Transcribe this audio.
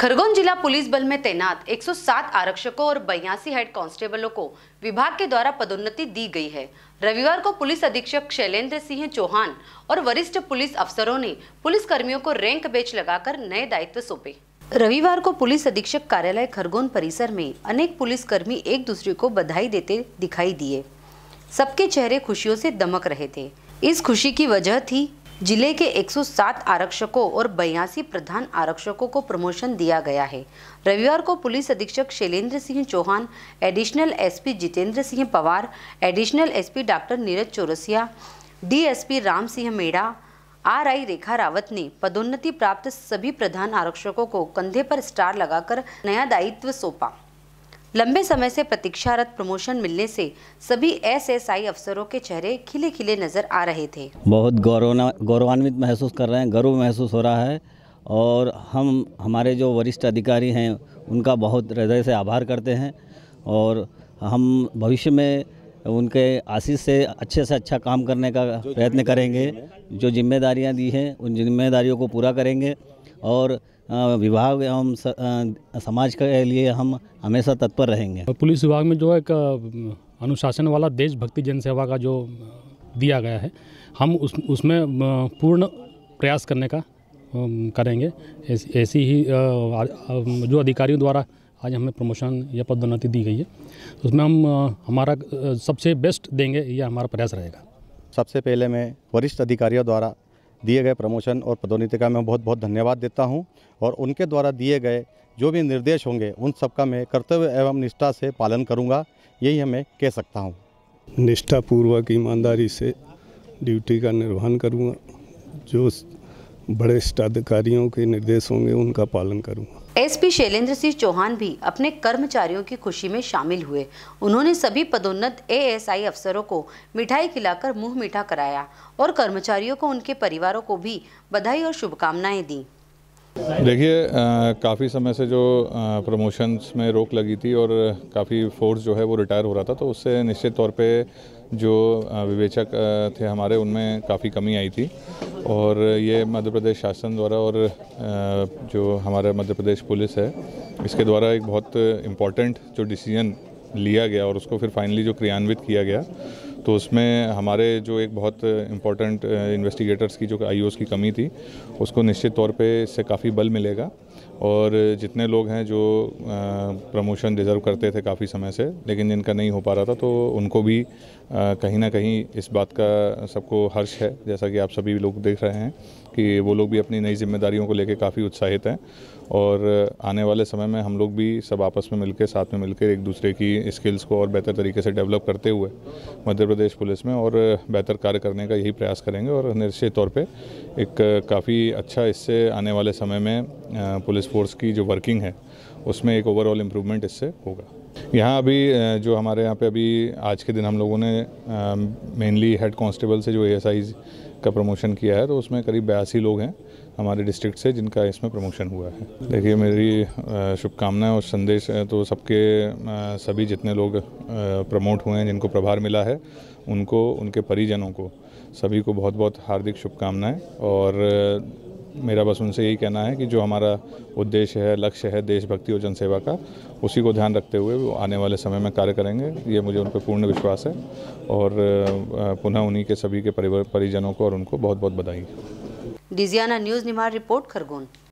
खरगोन जिला पुलिस बल में तैनात 107 आरक्षकों और बयासी हेड कांस्टेबलों को विभाग के द्वारा पदोन्नति दी गई है रविवार को पुलिस अधीक्षक शैलेंद्र सिंह चौहान और वरिष्ठ पुलिस अफसरों ने पुलिस कर्मियों को रैंक बेच लगाकर नए दायित्व सौंपे रविवार को पुलिस अधीक्षक कार्यालय खरगोन परिसर में अनेक पुलिस कर्मी एक दूसरे को बधाई देते दिखाई दिए सबके चेहरे खुशियों से दमक रहे थे इस खुशी की वजह थी जिले के 107 आरक्षकों और बयासी प्रधान आरक्षकों को प्रमोशन दिया गया है रविवार को पुलिस अधीक्षक Shailendra Singh Chauhan additional SP Jitendra Singh Pawar additional SP doctor Neeraj Chaurasia DSP Ram Singh Meda R I Rekha Rawat ने पदोन्नति प्राप्त सभी प्रधान आरक्षकों को कंधे पर स्टार लगाकर नया दायित्व सौंपा लंबे समय से प्रतीक्षारत प्रमोशन मिलने से सभी एसएसआई अफसरों के चेहरे खिले खिले नजर आ रहे थे बहुत गौरवान्वित महसूस कर रहे हैं गर्व महसूस हो रहा है और हम हमारे जो वरिष्ठ अधिकारी हैं उनका बहुत हृदय से आभार करते हैं और हम भविष्य में उनके आशीष से अच्छे से अच्छा काम करने का प्रयत्न करेंगे जो जिम्मेदारियां दी हैं उन जिम्मेदारियों को पूरा करेंगे और विभाग एवं समाज के लिए हम हमेशा तत्पर रहेंगे पुलिस विभाग में जो एक अनुशासन वाला देशभक्ति जनसेवा का जो दिया गया है हम उस उसमें पूर्ण प्रयास करने का करेंगे ऐसी ही जो अधिकारियों द्वारा आज हमें प्रमोशन या पदोन्नति दी गई है उसमें हम हमारा सबसे बेस्ट देंगे ये हमारा प्रयास रहेगा सबसे पहले मैं वरिष्ठ अधिकारियों द्वारा दिए गए प्रमोशन और पदोन्नति का मैं बहुत बहुत धन्यवाद देता हूँ और उनके द्वारा दिए गए जो भी निर्देश होंगे उन सबका मैं कर्तव्य एवं निष्ठा से पालन करूँगा यही मैं कह सकता हूँ निष्ठापूर्वक ईमानदारी से ड्यूटी का निर्वहन करूँगा जो बड़े अधिकारियों के निर्देश होंगे उनका पालन करूंगा एसपी शैलेंद्र सिंह चौहान भी अपने कर्मचारियों की खुशी में शामिल हुए उन्होंने सभी पदोन्नत एएसआई अफसरों को मिठाई खिलाकर मुंह मीठा कराया और कर्मचारियों को उनके परिवारों को भी बधाई और शुभकामनाएं दी देखिए काफ़ी समय से जो प्रमोशंस में रोक लगी थी और काफ़ी फोर्स जो है वो रिटायर हो रहा था तो उससे निश्चित तौर पे जो विवेचक थे हमारे उनमें काफ़ी कमी आई थी और ये मध्य प्रदेश शासन द्वारा और जो हमारा मध्य प्रदेश पुलिस है इसके द्वारा एक बहुत इम्पॉर्टेंट जो डिसीजन लिया गया और उसको फिर फाइनली जो क्रियान्वित किया गया तो उसमें हमारे जो एक बहुत इम्पॉर्टेंट इन्वेस्टिगेटर्स की जो आई की कमी थी उसको निश्चित तौर पे इससे काफ़ी बल मिलेगा और जितने लोग हैं जो प्रमोशन डिज़र्व करते थे काफ़ी समय से लेकिन जिनका नहीं हो पा रहा था तो उनको भी कहीं ना कहीं इस बात का सबको हर्ष है जैसा कि आप सभी लोग देख रहे हैं कि वो लोग भी अपनी नई जिम्मेदारियों को लेकर काफ़ी उत्साहित हैं और आने वाले समय में हम लोग भी सब आपस में मिलकर साथ में मिलकर एक दूसरे की स्किल्स को और बेहतर तरीके से डेवलप करते हुए मध्य प्रदेश पुलिस में और बेहतर कार्य करने का यही प्रयास करेंगे और निश्चित तौर पर एक काफ़ी अच्छा इससे आने वाले समय में पुलिस फोर्स की जो वर्किंग है उसमें एक ओवरऑल इम्प्रूवमेंट इससे होगा यहाँ अभी जो हमारे यहाँ पे अभी आज के दिन हम लोगों ने मेनली हेड कांस्टेबल से जो ए का प्रमोशन किया है तो उसमें करीब बयासी लोग हैं हमारे डिस्ट्रिक्ट से जिनका इसमें प्रमोशन हुआ है देखिए मेरी शुभकामनाएं और संदेश तो सबके सभी जितने लोग प्रमोट हुए हैं जिनको प्रभार मिला है उनको उनके परिजनों को सभी को बहुत बहुत हार्दिक शुभकामनाएं और मेरा बस उनसे यही कहना है कि जो हमारा उद्देश्य है लक्ष्य है देशभक्ति और जनसेवा का उसी को ध्यान रखते हुए वो आने वाले समय में कार्य करेंगे ये मुझे उन पर पूर्ण विश्वास है और पुनः उन्हीं के सभी के परिजनों को और उनको बहुत बहुत बधाई डिजियाना न्यूज़ निमार रिपोर्ट खरगोन